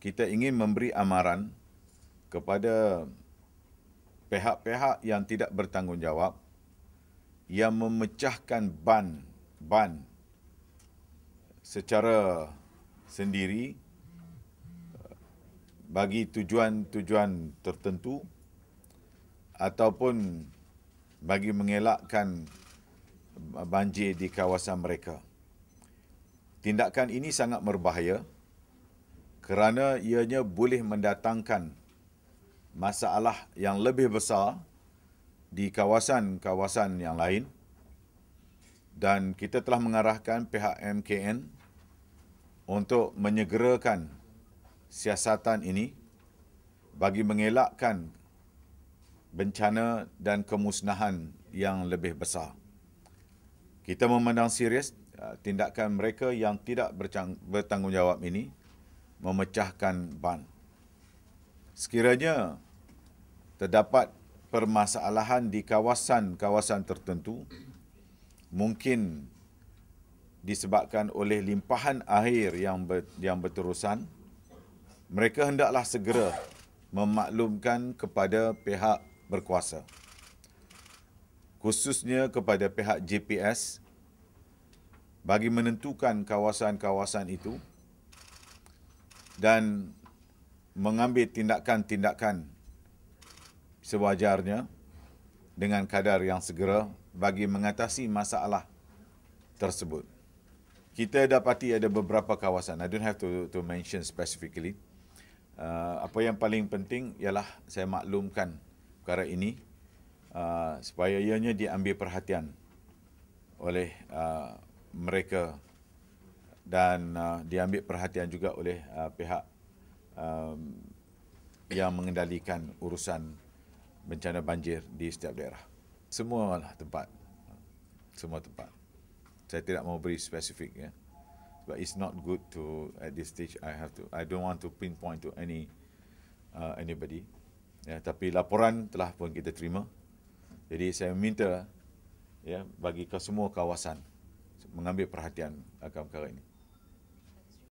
kita ingin memberi amaran kepada pihak-pihak yang tidak bertanggungjawab yang memecahkan ban ban secara sendiri eh, bagi tujuan-tujuan tertentu ataupun bagi mengelakkan banjir di kawasan mereka. Tindakan ini sangat berbahaya kerana ianya boleh mendatangkan masalah yang lebih besar di kawasan-kawasan yang lain dan kita telah mengarahkan pihak MKN untuk menyegerakan siasatan ini bagi mengelakkan bencana dan kemusnahan yang lebih besar. Kita memandang serius uh, tindakan mereka yang tidak bertanggungjawab ini memecahkan ban. Sekiranya terdapat permasalahan di kawasan-kawasan tertentu, mungkin disebabkan oleh limpahan air yang ber, yang berterusan, mereka hendaklah segera memaklumkan kepada pihak berkuasa. Khususnya kepada pihak GPS bagi menentukan kawasan-kawasan itu dan mengambil tindakan-tindakan sewajarnya dengan kadar yang segera bagi mengatasi masalah tersebut. Kita dapati ada beberapa kawasan. I don't have to to mention specifically. Uh, apa yang paling penting ialah saya maklumkan perkara ini uh, supaya ianya diambil perhatian oleh uh, mereka dan uh, diambil perhatian juga oleh uh, pihak um, yang mengendalikan urusan bencana banjir di setiap daerah. Semua lah tempat, semua tempat. Saya tidak mau beri spesifik ya. But it's not good to at this stage. I have to. I don't want to pinpoint to any uh, anybody. Ya, tapi laporan telah pun kita terima. Jadi saya minta ya bagi ke semua kawasan mengambil perhatian akan perkara ini.